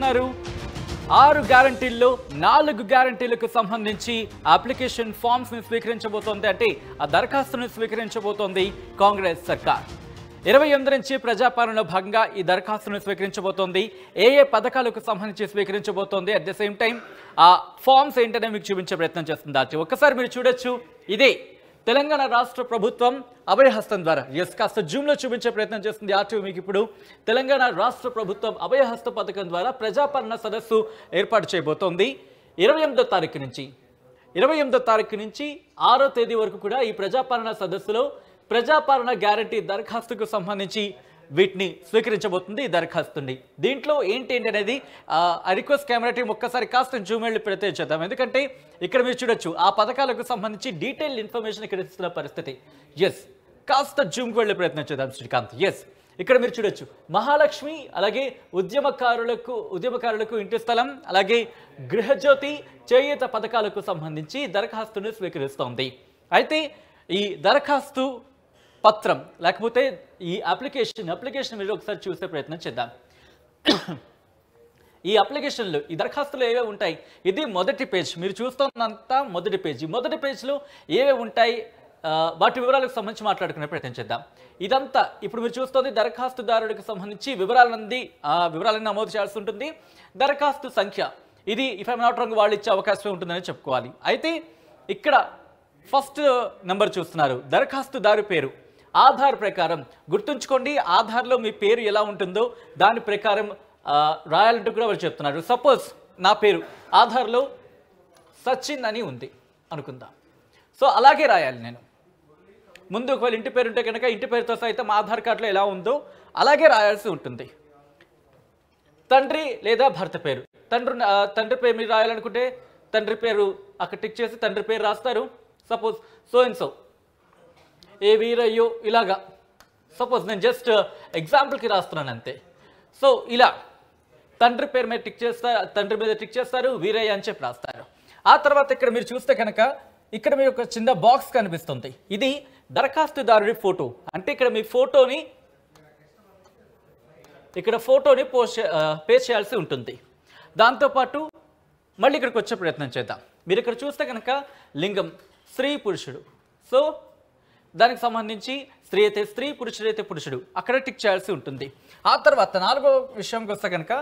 ఉన్నారు ఆరు గ్యారంటీల్లో నాలుగు గ్యారంటీలకు సంబంధించి అప్లికేషన్ ఫామ్స్ ని స్వీకరించబోతోంది అంటే ఆ దరఖాస్తును స్వీకరించబోతోంది కాంగ్రెస్ సర్కార్ ఇరవై ఎనిమిది నుంచి ప్రజాపాలనలో భాగంగా ఈ దరఖాస్తును స్వీకరించబోతోంది ఏ ఏ పథకాలకు సంబంధించి స్వీకరించబోతోంది అట్ ద సేమ్ టైం ఆ ఫామ్స్ ఏంటనే మీకు చూపించే ప్రయత్నం చేస్తుంది ఒక్కసారి మీరు చూడొచ్చు ఇదే తెలంగాణ రాష్ట్ర ప్రభుత్వం అభయహస్తం ద్వారా ఎస్ కాస్త జూమ్లో చూపించే ప్రయత్నం చేస్తుంది ఆర్టీ మీకు ఇప్పుడు తెలంగాణ రాష్ట్ర ప్రభుత్వం అభయహస్త పథకం ద్వారా ప్రజాపాలన సదస్సు ఏర్పాటు చేయబోతోంది ఇరవై ఎనిమిదో తారీఖు నుంచి ఇరవై ఎనిమిదో తారీఖు నుంచి ఆరో తేదీ వరకు కూడా ఈ ప్రజాపాలన సదస్సులో ప్రజాపాలన గ్యారంటీ దరఖాస్తుకు సంబంధించి వీటిని స్వీకరించబోతుంది ఈ దరఖాస్తుని దీంట్లో ఏంటి అనేది రిక్వెస్ట్ కెమెరా టీం ఒక్కసారి కాస్త జూమ్ వెళ్ళి ప్రతి చేద్దాం ఎందుకంటే ఇక్కడ మీరు చూడొచ్చు ఆ పథకాలకు సంబంధించి డీటెయిల్ ఇన్ఫర్మేషన్ ఇక్కడ ఇస్తున్న పరిస్థితి ఎస్ కాస్త జూమ్కి వెళ్ళే ప్రయత్నం చేద్దాం శ్రీకాంత్ ఎస్ ఇక్కడ మీరు చూడొచ్చు మహాలక్ష్మి అలాగే ఉద్యమకారులకు ఉద్యమకారులకు ఇంటి స్థలం అలాగే గృహజ్యోతి చేయూత పథకాలకు సంబంధించి దరఖాస్తును స్వీకరిస్తోంది అయితే ఈ దరఖాస్తు పత్రం లేకపోతే ఈ అప్లికేషన్ అప్లికేషన్ మీరు ఒకసారి చూసే ప్రయత్నం చేద్దాం ఈ అప్లికేషన్లు ఈ దరఖాస్తులు ఏవే ఉంటాయి ఇది మొదటి పేజ్ మీరు చూస్తున్నంత మొదటి పేజ్ మొదటి పేజ్లో ఏవే ఉంటాయి వాటి వివరాలకు సంబంధించి మాట్లాడుకునే ప్రయత్నం చేద్దాం ఇదంతా ఇప్పుడు మీరు చూస్తుంది దరఖాస్తుదారుడికి సంబంధించి వివరాలన్నీ వివరాలను నమోదు చేయాల్సి ఉంటుంది దరఖాస్తు సంఖ్య ఇది ఇఫ్ ఐమ్ నాట్ రంగు వాళ్ళు ఇచ్చే అవకాశం ఉంటుందని చెప్పుకోవాలి అయితే ఇక్కడ ఫస్ట్ నెంబర్ చూస్తున్నారు దరఖాస్తుదారు పేరు ఆధార్ ప్రకారం గుర్తుంచుకోండి ఆధార్లో మీ పేరు ఎలా ఉంటుందో దాని ప్రకారం రాయాలంటూ కూడా వాళ్ళు చెప్తున్నారు సపోజ్ నా పేరు ఆధార్లో సచిన్ అని ఉంది అనుకుందాం సో అలాగే రాయాలి నేను ముందు ఒకవేళ ఇంటి పేరు ఉంటే కనుక ఇంటి పేరుతో సైతం ఆధార్ కార్డులో ఎలా ఉందో అలాగే రాయాల్సి ఉంటుంది తండ్రి లేదా భర్త పేరు తండ్రి తండ్రి పేరు మీరు రాయాలనుకుంటే తండ్రి పేరు అక్కడ టిక్ చేసి తండ్రి పేరు రాస్తారు సపోజ్ సో అండ్ సో ఏ వీరయ్యో ఇలాగా సపోజ్ నేను జస్ట్ ఎగ్జాంపుల్కి uh, రాస్తున్నాను అంతే సో ఇలా తండ్రి పేరు మీద టిక్ చేస్తారు తండ్రి మీద టిక్ చేస్తారు వీరయ్య అని చెప్పి రాస్తారు ఆ తర్వాత ఇక్కడ మీరు చూస్తే కనుక ఇక్కడ మీరు ఒక చిన్న బాక్స్ కనిపిస్తుంది ఇది దరఖాస్తుదారుడి ఫోటో అంటే ఇక్కడ మీ ఫోటోని ఇక్కడ ఫోటోని పోస్ట్ పేస్ట్ చేయాల్సి ఉంటుంది దాంతోపాటు మళ్ళీ ఇక్కడికి వచ్చే ప్రయత్నం చేద్దాం మీరు ఇక్కడ చూస్తే కనుక లింగం స్త్రీ పురుషుడు సో దానికి సంబంధించి స్త్రీ అయితే స్త్రీ పురుషుడు అయితే పురుషుడు అక్కడ టిక్ చేయాల్సి ఉంటుంది ఆ తర్వాత నాలుగో విషయంకి వస్తే కనుక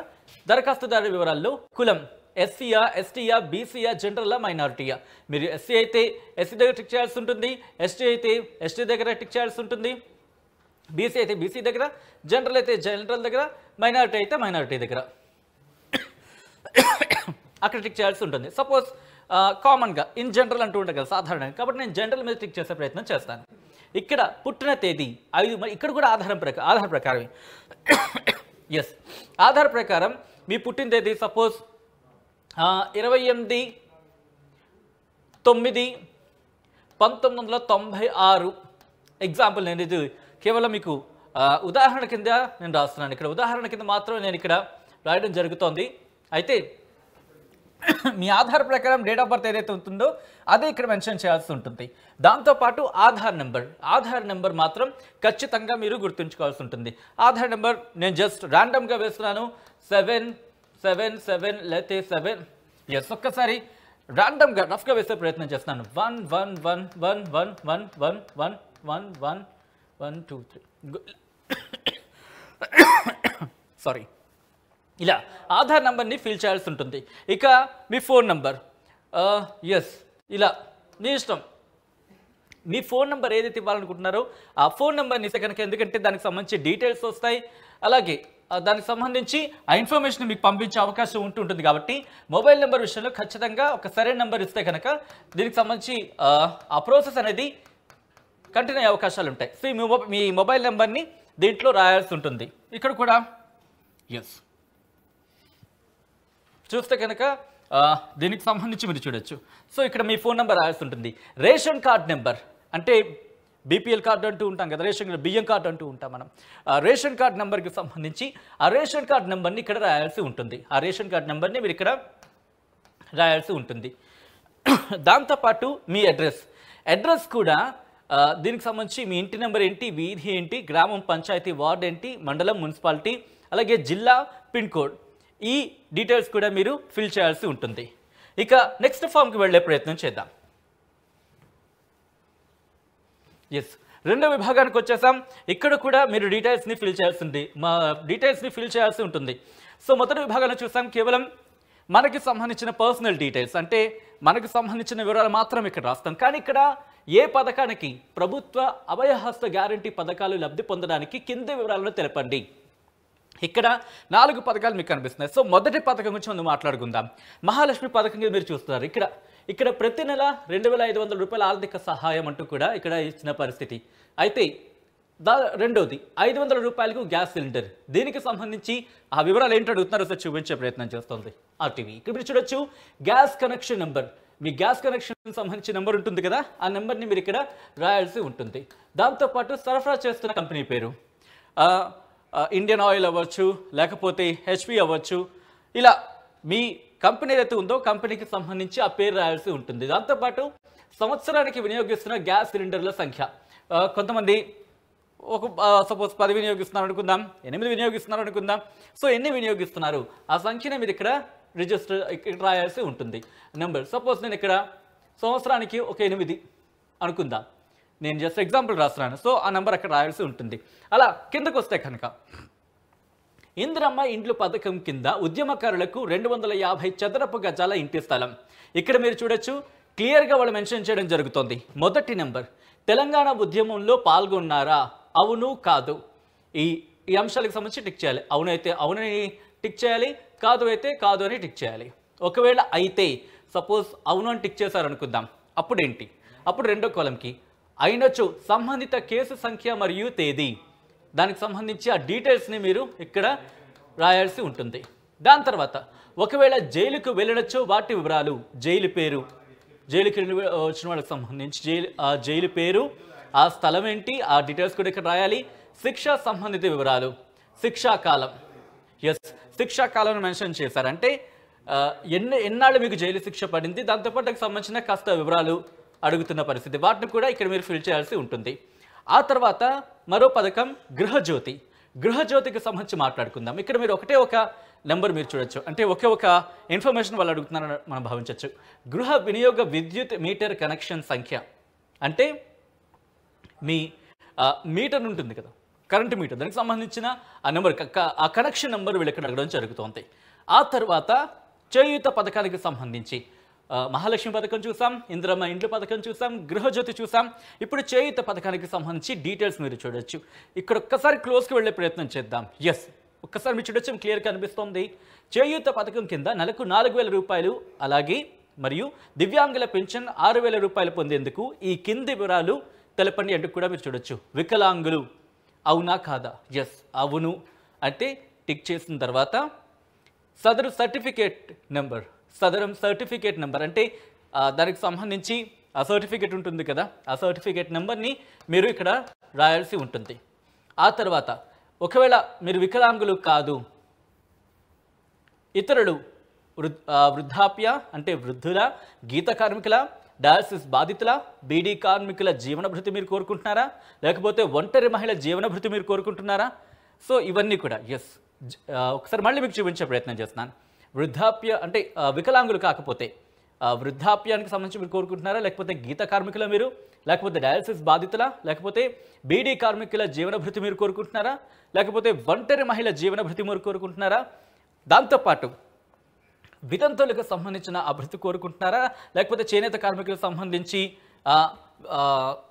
దరఖాస్తుదారు వివరాల్లో కులం ఎస్సీయా ఎస్టీయా బీసీయా జనరల్లా మైనారిటీయా మీరు ఎస్సీ అయితే ఎస్సీ దగ్గర టిక్ చేయాల్సి ఉంటుంది ఎస్టీ అయితే ఎస్టీ దగ్గర టిక్ చేయాల్సి ఉంటుంది బీసీ అయితే బీసీ దగ్గర జనరల్ అయితే జనరల్ దగ్గర మైనారిటీ అయితే మైనారిటీ దగ్గర అక్కడ టిక్ చేయాల్సి ఉంటుంది సపోజ్ కామన్గా ఇన్ జనరల్ అంటూ ఉంటుంది కదా సాధారణంగా కాబట్టి నేను జనరల్ మీద టిక్ చేసే ప్రయత్నం చేస్తాను ఇక్కడ పుట్టిన తేదీ ఐదు మరి ఇక్కడ కూడా ఆధారం ప్రకారం ఆధార ప్రకారమే ఎస్ ఆధార ప్రకారం మీ పుట్టిన తేదీ సపోజ్ ఇరవై ఎనిమిది తొమ్మిది పంతొమ్మిది వందల తొంభై ఆరు ఎగ్జాంపుల్ నేను ఇది కేవలం మీకు ఉదాహరణ కింద నేను రాస్తున్నాను ఇక్కడ ఉదాహరణ కింద మాత్రం నేను ఇక్కడ రాయడం జరుగుతోంది అయితే మీ ఆధార్ ప్రకారం డేట్ ఆఫ్ బర్త్ ఏదైతే ఉంటుందో అదే ఇక్కడ మెన్షన్ చేయాల్సి ఉంటుంది దాంతోపాటు ఆధార్ నెంబర్ ఆధార్ నెంబర్ మాత్రం ఖచ్చితంగా మీరు గుర్తుంచుకోవాల్సి ఉంటుంది ఆధార్ నెంబర్ నేను జస్ట్ ర్యాండమ్గా వేస్తున్నాను సెవెన్ సెవెన్ సెవెన్ లేతే సెవెన్ ఎస్ ఒక్కసారి ర్యాండమ్గా రఫ్గా వేసే ప్రయత్నం చేస్తున్నాను one one one one one one one one one one one two three sorry ఇలా ఆధార్ నెంబర్ని ఫిల్ చేయాల్సి ఉంటుంది ఇక మీ ఫోన్ నంబర్ ఎస్ ఇలా నీ ఇష్టం మీ ఫోన్ నెంబర్ ఏదైతే ఇవ్వాలనుకుంటున్నారో ఆ ఫోన్ నెంబర్ని ఇస్తే కనుక ఎందుకంటే దానికి సంబంధించి డీటెయిల్స్ వస్తాయి అలాగే దానికి సంబంధించి ఆ ఇన్ఫర్మేషన్ మీకు పంపించే అవకాశం ఉంటుంటుంది కాబట్టి మొబైల్ నెంబర్ విషయంలో ఖచ్చితంగా ఒక సరైన నెంబర్ ఇస్తే కనుక దీనికి సంబంధించి ఆ ప్రాసెస్ అనేది కంటిన్యూ అయ్యే అవకాశాలు ఉంటాయి సో మీ మొబైల్ నెంబర్ని దీంట్లో రాయాల్సి ఉంటుంది ఇక్కడ కూడా ఎస్ చూస్తే కనుక దీనికి సంబంధించి మీరు చూడొచ్చు సో ఇక్కడ మీ ఫోన్ నెంబర్ రాస్తుంటుంది రేషన్ కార్డ్ నెంబర్ అంటే బీపీఎల్ కార్డు అంటూ ఉంటాం కదా రేషన్ కార్డు బియ్యం కార్డు అంటూ ఉంటాం మనం ఆ రేషన్ కార్డు నెంబర్కి సంబంధించి ఆ రేషన్ కార్డు నెంబర్ని ఇక్కడ రాయాల్సి ఉంటుంది ఆ రేషన్ కార్డు నెంబర్ని మీరు ఇక్కడ రాయాల్సి ఉంటుంది దాంతోపాటు మీ అడ్రస్ అడ్రస్ కూడా దీనికి సంబంధించి మీ ఇంటి నెంబర్ ఏంటి వీధి ఏంటి గ్రామం పంచాయతీ వార్డ్ ఏంటి మండలం మున్సిపాలిటీ అలాగే జిల్లా పిన్ కోడ్ ఈ డీటెయిల్స్ కూడా మీరు ఫిల్ చేయాల్సి ఉంటుంది ఇక నెక్స్ట్ ఫామ్కి వెళ్ళే ప్రయత్నం చేద్దాం ఎస్ రెండో విభాగానికి వచ్చేసాం ఇక్కడ కూడా మీరు డీటెయిల్స్ని ఫిల్ చేయాల్సి ఉంది మా డీటెయిల్స్ని ఫిల్ చేయాల్సి ఉంటుంది సో మొదటి విభాగాన్ని చూసాం కేవలం మనకి సంబంధించిన పర్సనల్ డీటెయిల్స్ అంటే మనకు సంబంధించిన వివరాలు మాత్రం ఇక్కడ రాస్తాం కానీ ఇక్కడ ఏ పథకానికి ప్రభుత్వ అభయహస్త గ్యారంటీ పథకాలు లబ్ధి పొందడానికి కింది వివరాలను తెలపండి ఇక్కడ నాలుగు పథకాలు మీకు కనిపిస్తున్నాయి సో మొదటి పథకం గురించి మనం మాట్లాడుకుందాం మహాలక్ష్మి పథకం మీరు చూస్తున్నారు ఇక్కడ ఇక్కడ ప్రతి నెల రెండు వేల ఐదు వందల రూపాయల ఆర్థిక సహాయం అంటూ కూడా ఇక్కడ ఇచ్చిన పరిస్థితి అయితే దా రెండవది ఐదు వందల రూపాయలకు గ్యాస్ సిలిండర్ దీనికి సంబంధించి ఆ వివరాలు ఏంటో అడుగుతున్నారో సార్ చూపించే ప్రయత్నం చేస్తుంది ఆర్టీవీ ఇక్కడ మీరు చూడొచ్చు గ్యాస్ కనెక్షన్ నెంబర్ మీ గ్యాస్ కనెక్షన్ సంబంధించిన నెంబర్ ఉంటుంది కదా ఆ నెంబర్ని మీరు ఇక్కడ రాయాల్సి ఉంటుంది దాంతోపాటు సరఫరా చేస్తున్న కంపెనీ పేరు ఇండియన్ ఆయిల్ అవ్వచ్చు లేకపోతే హెచ్పి అవ్వచ్చు ఇలా మీ కంపెనీ ఏదైతే ఉందో కంపెనీకి సంబంధించి ఆ పేరు రాయాల్సి ఉంటుంది దాంతోపాటు సంవత్సరానికి వినియోగిస్తున్న గ్యాస్ సిలిండర్ల సంఖ్య కొంతమంది ఒక సపోజ్ పది వినియోగిస్తున్నారు అనుకుందాం ఎనిమిది వినియోగిస్తున్నారు అనుకుందాం సో ఎన్ని వినియోగిస్తున్నారు ఆ సంఖ్యనే మీరు ఇక్కడ రిజిస్టర్ ఇక్కడ రాయాల్సి ఉంటుంది నెంబర్ సపోజ్ నేను ఇక్కడ సంవత్సరానికి ఒక ఎనిమిది అనుకుందాం నేను జస్ట్ ఎగ్జాంపుల్ రాస్తున్నాను సో ఆ నెంబర్ అక్కడ రాయాల్సి ఉంటుంది అలా కిందకు వస్తే కనుక ఇందిరమ్మ ఇండ్లు పథకం కింద ఉద్యమకారులకు రెండు వందల యాభై చదరపు గజాల ఇంటి స్థలం ఇక్కడ మీరు చూడొచ్చు క్లియర్గా వాళ్ళు మెన్షన్ చేయడం జరుగుతుంది మొదటి నెంబర్ తెలంగాణ ఉద్యమంలో పాల్గొన్నారా అవును కాదు ఈ ఈ అంశాలకు సంబంధించి టిక్ చేయాలి అవునైతే అవునని టిక్ చేయాలి కాదు అయితే కాదు అని టిక్ చేయాలి ఒకవేళ అయితే సపోజ్ అవును అని టిక్ చేశారనుకుందాం అప్పుడేంటి అప్పుడు రెండో కాలంకి అయినచ్చు సంబంధిత కేసు సంఖ్య మరియు తేదీ దానికి సంబంధించి ఆ డీటెయిల్స్ని మీరు ఇక్కడ రాయాల్సి ఉంటుంది దాని తర్వాత ఒకవేళ జైలుకు వెళ్ళినచ్చు వాటి వివరాలు జైలు పేరు జైలుకి వచ్చిన వాళ్ళకి సంబంధించి జైలు ఆ జైలు పేరు ఆ స్థలం ఏంటి ఆ డీటెయిల్స్ కూడా ఇక్కడ రాయాలి శిక్ష సంబంధిత వివరాలు శిక్షాకాలం ఎస్ శిక్షాకాలం మెన్షన్ చేశారంటే ఎన్ని ఎన్నాళ్ళు మీకు జైలు శిక్ష పడింది దాంతోపాటు సంబంధించిన కాస్త వివరాలు అడుగుతున్న పరిస్థితి వాటిని కూడా ఇక్కడ మీరు ఫిల్ చేయాల్సి ఉంటుంది ఆ తర్వాత మరో పథకం గృహజ్యోతి గృహజ్యోతికి సంబంధించి మాట్లాడుకుందాం ఇక్కడ మీరు ఒకటే ఒక నెంబర్ మీరు చూడొచ్చు అంటే ఒకే ఒక ఇన్ఫర్మేషన్ వాళ్ళు అడుగుతున్నారని మనం భావించవచ్చు గృహ వినియోగ విద్యుత్ మీటర్ కనెక్షన్ సంఖ్య అంటే మీ మీటర్ ఉంటుంది కదా కరెంటు మీటర్ దానికి సంబంధించిన ఆ నెంబర్ ఆ కనెక్షన్ నెంబర్ వీళ్ళు ఇక్కడ అడగడం జరుగుతుంది ఆ తర్వాత చేయూత పథకానికి సంబంధించి మహాలక్ష్మి పథకం చూసాం ఇంద్రమ్మ ఇండ్లు పథకం చూసాం గృహజ్యోతి చూసాం ఇప్పుడు చేయుత పథకానికి సంబంధించి డీటెయిల్స్ మీరు చూడొచ్చు ఇక్కడ ఒక్కసారి క్లోజ్కి వెళ్ళే ప్రయత్నం చేద్దాం ఎస్ ఒక్కసారి మీరు చూడొచ్చు క్లియర్గా అనిపిస్తోంది చేయూత పథకం కింద నెలకు నాలుగు వేల రూపాయలు అలాగే మరియు దివ్యాంగుల పెన్షన్ ఆరు వేల రూపాయలు పొందేందుకు ఈ కింది వివరాలు తెలపండి అంటూ కూడా మీరు చూడొచ్చు వికలాంగులు అవునా కాదా ఎస్ అవును అంటే టిక్ చేసిన తర్వాత సదరు certificate number Sadarem certificate number అంటే దానికి సంబంధించి ఆ సర్టిఫికేట్ ఉంటుంది కదా ఆ సర్టిఫికేట్ నెంబర్ని మీరు ఇక్కడ రాయాల్సి ఉంటుంది ఆ తర్వాత ఒకవేళ మీరు వికలాంగులు కాదు ఇతరులు వృద్ధాప్య అంటే వృద్ధుల గీత కార్మికుల డయాలసిస్ బాధితుల బీడీ కార్మికుల జీవన భృతి మీరు కోరుకుంటున్నారా లేకపోతే ఒంటరి మహిళ జీవన భృతి మీరు కోరుకుంటున్నారా సో ఇవన్నీ కూడా ఎస్ ఒకసారి మళ్ళీ మీకు చూపించే ప్రయత్నం చేస్తున్నాను వృద్ధాప్య అంటే వికలాంగులు కాకపోతే వృద్ధాప్యానికి సంబంధించి మీరు కోరుకుంటున్నారా లేకపోతే గీత కార్మికుల మీరు లేకపోతే డయాలసిస్ బాధితుల లేకపోతే బీడీ కార్మికుల జీవన భృతి మీరు కోరుకుంటున్నారా లేకపోతే ఒంటరి మహిళ జీవన భృతి మీరు కోరుకుంటున్నారా దాంతోపాటు వితంతులకు సంబంధించిన అభివృద్ధి కోరుకుంటున్నారా లేకపోతే చేనేత కార్మికులకు సంబంధించి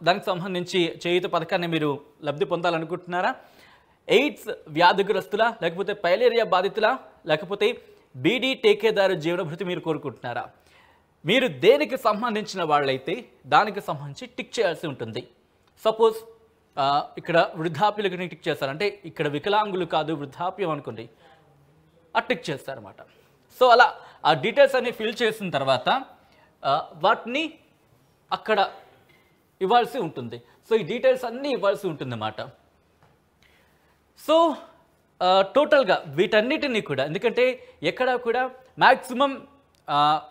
దానికి సంబంధించి చేయుత పథకాన్ని మీరు లబ్ధి పొందాలనుకుంటున్నారా ఎయిడ్స్ వ్యాధిగ్రస్తుల లేకపోతే పైలేరియా బాధితుల లేకపోతే బీడీ టేకేదారు జీవనభృతి మీరు కోరుకుంటున్నారా మీరు దేనికి సంబంధించిన వాళ్ళైతే దానికి సంబంధించి టిక్ చేయాల్సి ఉంటుంది సపోజ్ ఇక్కడ వృద్ధాప్యులకి టిక్ చేస్తారంటే ఇక్కడ వికలాంగులు కాదు వృద్ధాప్యం అనుకోండి ఆ టిక్ అనమాట సో అలా ఆ డీటెయిల్స్ అన్ని ఫిల్ చేసిన తర్వాత వాటిని అక్కడ ఇవ్వాల్సి ఉంటుంది సో ఈ డీటెయిల్స్ అన్నీ ఇవ్వాల్సి ఉంటుంది అన్నమాట సో టోటల్గా వీటన్నిటినీ కూడా ఎందుకంటే ఎక్కడా కూడా మ్యాక్సిమం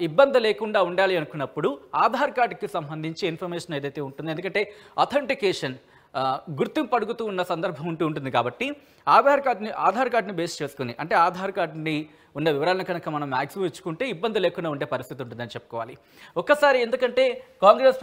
ఇబ్బంది లేకుండా ఉండాలి అనుకున్నప్పుడు ఆధార్ కార్డుకి సంబంధించి ఇన్ఫర్మేషన్ ఏదైతే ఉంటుందో ఎందుకంటే అథెంటికేషన్ గుర్తింపు అడుగుతూ ఉన్న సందర్భం ఉంటూ ఉంటుంది కాబట్టి ఆధార్ కార్డుని ఆధార్ కార్డుని బేస్ చేసుకుని అంటే ఆధార్ కార్డుని ఉన్న వివరాలను కనుక మనం మ్యాక్సిమం ఇచ్చుకుంటే ఇబ్బంది లేకుండా ఉండే పరిస్థితి ఉంటుందని చెప్పుకోవాలి ఒక్కసారి ఎందుకంటే కాంగ్రెస్